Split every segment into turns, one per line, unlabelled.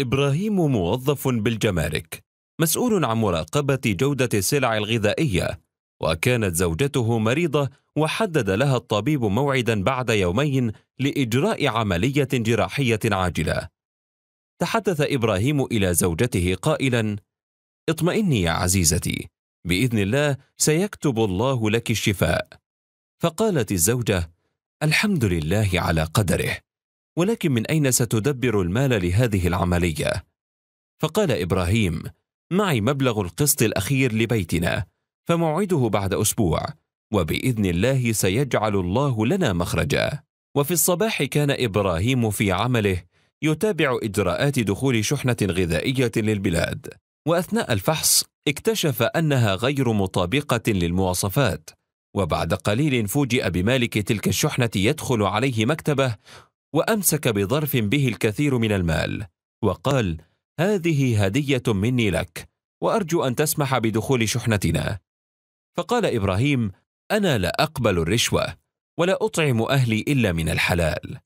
إبراهيم موظف بالجمارك مسؤول عن مراقبة جودة السلع الغذائية وكانت زوجته مريضة وحدد لها الطبيب موعدا بعد يومين لإجراء عملية جراحية عاجلة تحدث إبراهيم إلى زوجته قائلا اطمئني يا عزيزتي بإذن الله سيكتب الله لك الشفاء فقالت الزوجة الحمد لله على قدره ولكن من أين ستدبر المال لهذه العملية؟ فقال إبراهيم: معي مبلغ القسط الأخير لبيتنا، فموعده بعد أسبوع، وبإذن الله سيجعل الله لنا مخرجا. وفي الصباح كان إبراهيم في عمله يتابع إجراءات دخول شحنة غذائية للبلاد، وأثناء الفحص اكتشف أنها غير مطابقة للمواصفات، وبعد قليل فوجئ بمالك تلك الشحنة يدخل عليه مكتبه وامسك بظرف به الكثير من المال وقال هذه هديه مني لك وارجو ان تسمح بدخول شحنتنا فقال ابراهيم انا لا اقبل الرشوه ولا اطعم اهلي الا من الحلال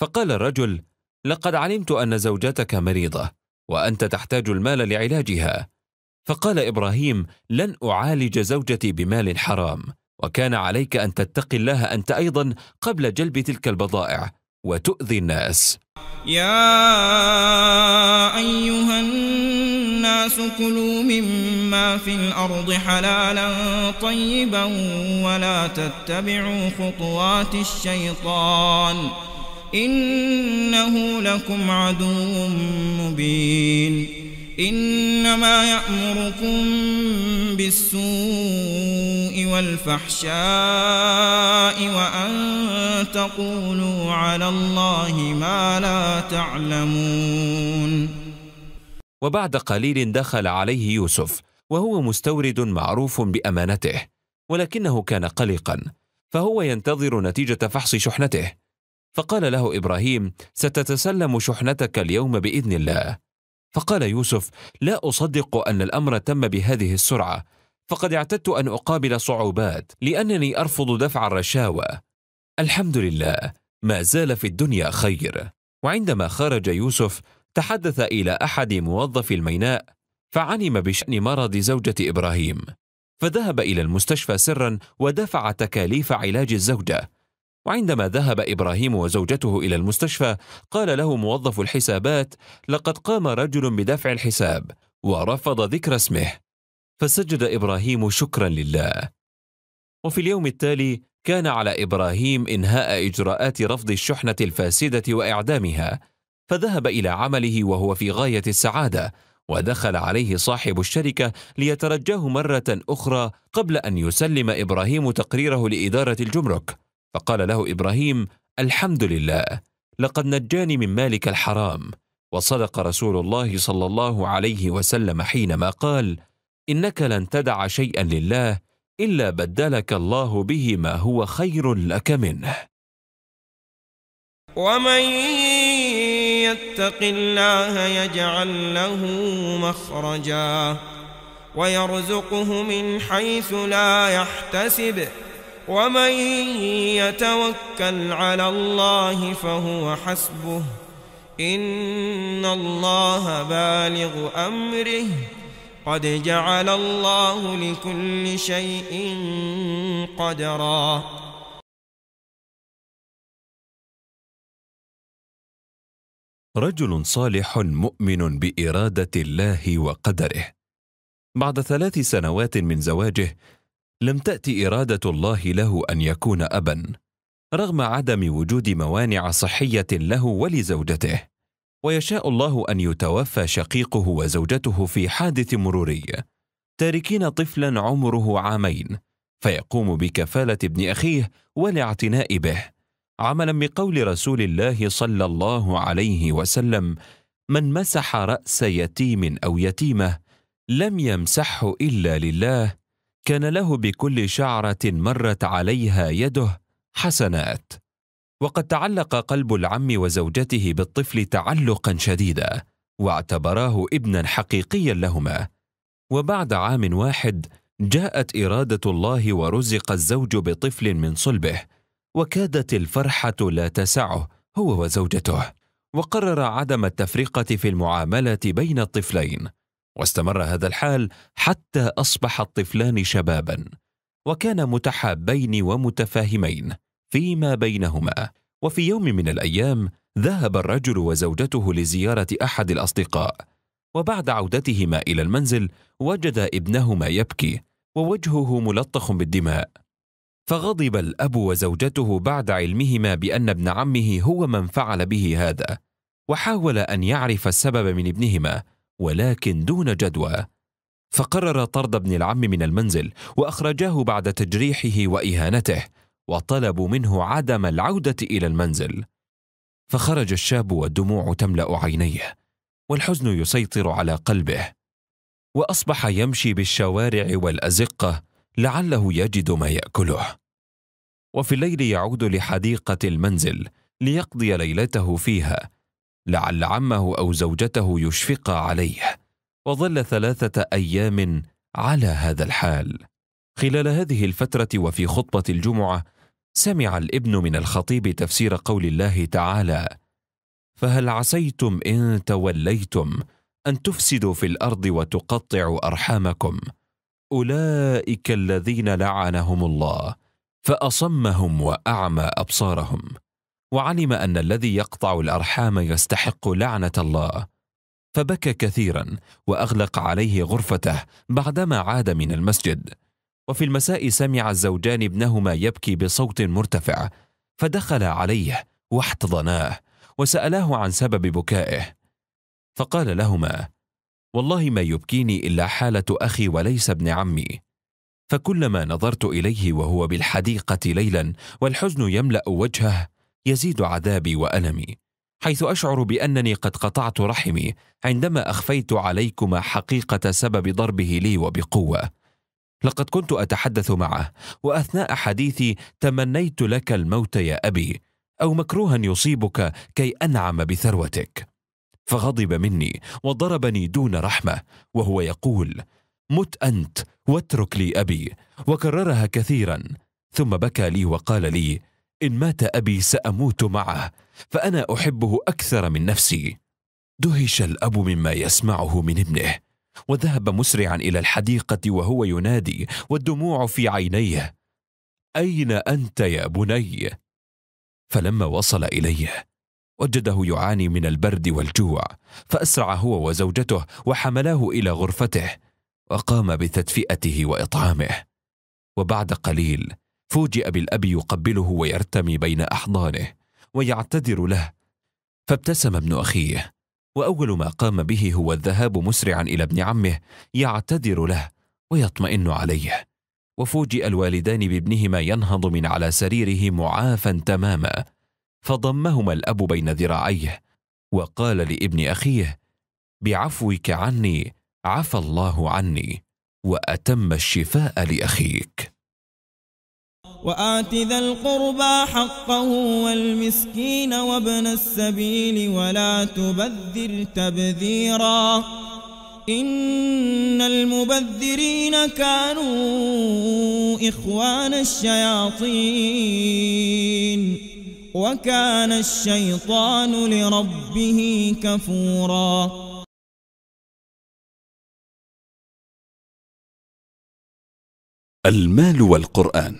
فقال الرجل لقد علمت ان زوجتك مريضه وانت تحتاج المال لعلاجها فقال ابراهيم لن اعالج زوجتي بمال حرام وكان عليك ان تتقي الله انت ايضا قبل جلب تلك البضائع وتؤذي الناس
يا أيها الناس كلوا مما في الأرض حلالا طيبا ولا تتبعوا خطوات الشيطان إنه لكم عدو مبين إنما يأمركم بالسوء والفحشاء وأن تقولوا على الله ما لا تعلمون
وبعد قليل دخل عليه يوسف وهو مستورد معروف بأمانته ولكنه كان قلقا فهو ينتظر نتيجة فحص شحنته فقال له إبراهيم ستتسلم شحنتك اليوم بإذن الله فقال يوسف لا اصدق ان الامر تم بهذه السرعه فقد اعتدت ان اقابل صعوبات لانني ارفض دفع الرشاوى الحمد لله ما زال في الدنيا خير وعندما خرج يوسف تحدث الى احد موظفي الميناء فعلم بشان مرض زوجه ابراهيم فذهب الى المستشفى سرا ودفع تكاليف علاج الزوجه وعندما ذهب ابراهيم وزوجته الى المستشفى قال له موظف الحسابات لقد قام رجل بدفع الحساب ورفض ذكر اسمه فسجد ابراهيم شكرا لله وفي اليوم التالي كان على ابراهيم انهاء اجراءات رفض الشحنه الفاسده واعدامها فذهب الى عمله وهو في غايه السعاده ودخل عليه صاحب الشركه ليترجاه مره اخرى قبل ان يسلم ابراهيم تقريره لاداره الجمرك فقال له ابراهيم الحمد لله لقد نجاني من مالك الحرام وصدق رسول الله صلى الله عليه وسلم حينما قال انك لن تدع شيئا لله الا بدلك الله به ما هو خير لك منه
ومن يتق الله يجعل له مخرجا ويرزقه من حيث لا يحتسب ومن يتوكل على الله فهو حسبه إن الله بالغ أمره قد جعل الله لكل شيء قدرا
رجل صالح مؤمن بإرادة الله وقدره بعد ثلاث سنوات من زواجه لم تاتي اراده الله له ان يكون ابا رغم عدم وجود موانع صحيه له ولزوجته ويشاء الله ان يتوفى شقيقه وزوجته في حادث مروري تاركين طفلا عمره عامين فيقوم بكفاله ابن اخيه والاعتناء به عملا بقول رسول الله صلى الله عليه وسلم من مسح راس يتيم او يتيمه لم يمسحه الا لله كان له بكل شعره مرت عليها يده حسنات وقد تعلق قلب العم وزوجته بالطفل تعلقا شديدا واعتبراه ابنا حقيقيا لهما وبعد عام واحد جاءت اراده الله ورزق الزوج بطفل من صلبه وكادت الفرحه لا تسعه هو وزوجته وقرر عدم التفرقه في المعامله بين الطفلين واستمر هذا الحال حتى اصبح الطفلان شبابا وكانا متحابين ومتفاهمين فيما بينهما وفي يوم من الايام ذهب الرجل وزوجته لزياره احد الاصدقاء وبعد عودتهما الى المنزل وجد ابنهما يبكي ووجهه ملطخ بالدماء فغضب الاب وزوجته بعد علمهما بان ابن عمه هو من فعل به هذا وحاول ان يعرف السبب من ابنهما ولكن دون جدوى فقرر طرد ابن العم من المنزل واخرجاه بعد تجريحه واهانته وطلبوا منه عدم العوده الى المنزل فخرج الشاب والدموع تملا عينيه والحزن يسيطر على قلبه واصبح يمشي بالشوارع والازقه لعله يجد ما ياكله وفي الليل يعود لحديقه المنزل ليقضي ليلته فيها لعل عمه او زوجته يشفق عليه وظل ثلاثه ايام على هذا الحال خلال هذه الفتره وفي خطبه الجمعه سمع الابن من الخطيب تفسير قول الله تعالى فهل عسيتم ان توليتم ان تفسدوا في الارض وتقطعوا ارحامكم اولئك الذين لعنهم الله فاصمهم واعمى ابصارهم وعلم ان الذي يقطع الارحام يستحق لعنه الله فبكى كثيرا واغلق عليه غرفته بعدما عاد من المسجد وفي المساء سمع الزوجان ابنهما يبكي بصوت مرتفع فدخل عليه واحتضناه وسالاه عن سبب بكائه فقال لهما والله ما يبكيني الا حاله اخي وليس ابن عمي فكلما نظرت اليه وهو بالحديقه ليلا والحزن يملا وجهه يزيد عذابي والمي حيث اشعر بانني قد قطعت رحمي عندما اخفيت عليكما حقيقه سبب ضربه لي وبقوه لقد كنت اتحدث معه واثناء حديثي تمنيت لك الموت يا ابي او مكروها يصيبك كي انعم بثروتك فغضب مني وضربني دون رحمه وهو يقول مت انت واترك لي ابي وكررها كثيرا ثم بكى لي وقال لي إن مات أبي سأموت معه فأنا أحبه أكثر من نفسي دهش الأب مما يسمعه من ابنه وذهب مسرعا إلى الحديقة وهو ينادي والدموع في عينيه أين أنت يا بني؟ فلما وصل إليه وجده يعاني من البرد والجوع فأسرع هو وزوجته وحملاه إلى غرفته وقام بتدفئته وإطعامه وبعد قليل فوجئ بالاب يقبله ويرتمي بين احضانه ويعتذر له فابتسم ابن اخيه واول ما قام به هو الذهاب مسرعا الى ابن عمه يعتذر له ويطمئن عليه وفوجئ الوالدان بابنهما ينهض من على سريره معافا تماما فضمهما الاب بين ذراعيه وقال لابن اخيه بعفوك عني عفى الله عني واتم الشفاء
لاخيك وآت ذا القربى حقه والمسكين وابن السبيل ولا تبذر تبذيرا إن المبذرين كانوا إخوان الشياطين وكان الشيطان لربه كفوراً المال والقرآن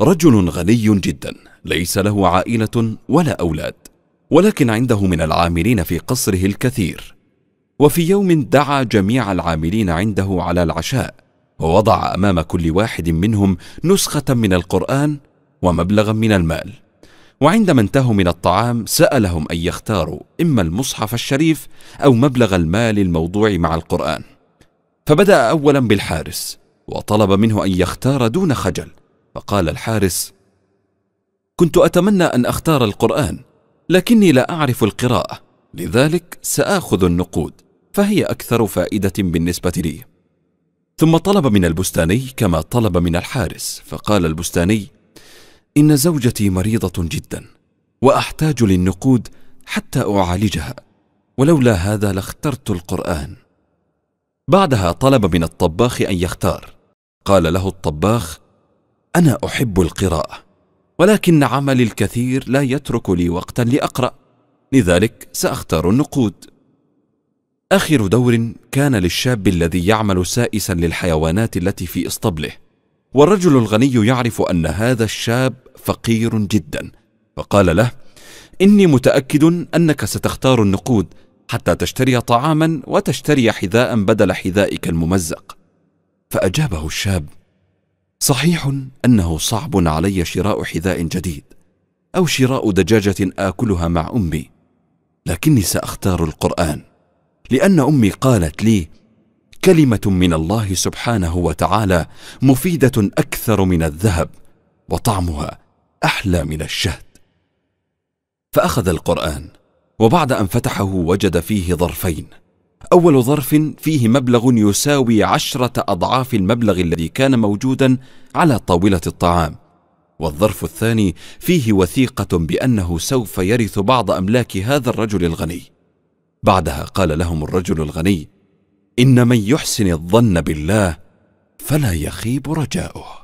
رجل غني جدا ليس
له عائلة ولا أولاد ولكن عنده من العاملين في قصره الكثير وفي يوم دعا جميع العاملين عنده على العشاء ووضع أمام كل واحد منهم نسخة من القرآن ومبلغا من المال وعندما انتهوا من الطعام سألهم أن يختاروا إما المصحف الشريف أو مبلغ المال الموضوع مع القرآن فبدأ أولا بالحارس وطلب منه أن يختار دون خجل فقال الحارس كنت اتمنى ان اختار القران لكني لا اعرف القراءه لذلك ساخذ النقود فهي اكثر فائده بالنسبه لي ثم طلب من البستاني كما طلب من الحارس فقال البستاني ان زوجتي مريضه جدا واحتاج للنقود حتى اعالجها ولولا هذا لاخترت القران بعدها طلب من الطباخ ان يختار قال له الطباخ انا احب القراءه ولكن عملي الكثير لا يترك لي وقتا لاقرا لذلك ساختار النقود اخر دور كان للشاب الذي يعمل سائسا للحيوانات التي في اسطبله والرجل الغني يعرف ان هذا الشاب فقير جدا فقال له اني متاكد انك ستختار النقود حتى تشتري طعاما وتشتري حذاء بدل حذائك الممزق فاجابه الشاب صحيح انه صعب علي شراء حذاء جديد او شراء دجاجه اكلها مع امي لكني ساختار القران لان امي قالت لي كلمه من الله سبحانه وتعالى مفيده اكثر من الذهب وطعمها احلى من الشهد فاخذ القران وبعد ان فتحه وجد فيه ظرفين أول ظرف فيه مبلغ يساوي عشرة أضعاف المبلغ الذي كان موجودا على طاولة الطعام والظرف الثاني فيه وثيقة بأنه سوف يرث بعض أملاك هذا الرجل الغني بعدها قال لهم الرجل الغني إن من يحسن الظن بالله فلا
يخيب رجاؤه